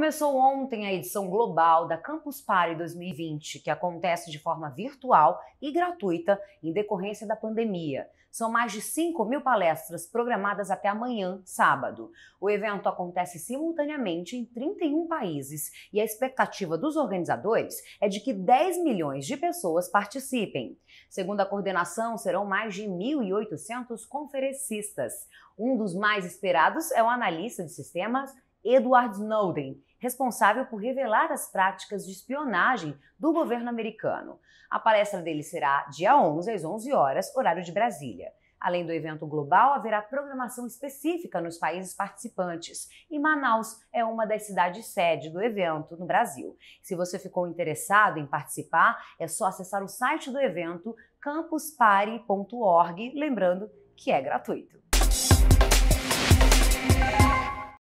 Começou ontem a edição global da Campus Party 2020, que acontece de forma virtual e gratuita em decorrência da pandemia. São mais de 5 mil palestras programadas até amanhã, sábado. O evento acontece simultaneamente em 31 países e a expectativa dos organizadores é de que 10 milhões de pessoas participem. Segundo a coordenação, serão mais de 1.800 conferencistas. Um dos mais esperados é o analista de sistemas Edward Snowden, responsável por revelar as práticas de espionagem do governo americano. A palestra dele será dia 11 às 11 horas, horário de Brasília. Além do evento global, haverá programação específica nos países participantes e Manaus é uma das cidades sede do evento no Brasil. Se você ficou interessado em participar, é só acessar o site do evento campuspare.org, lembrando que é gratuito.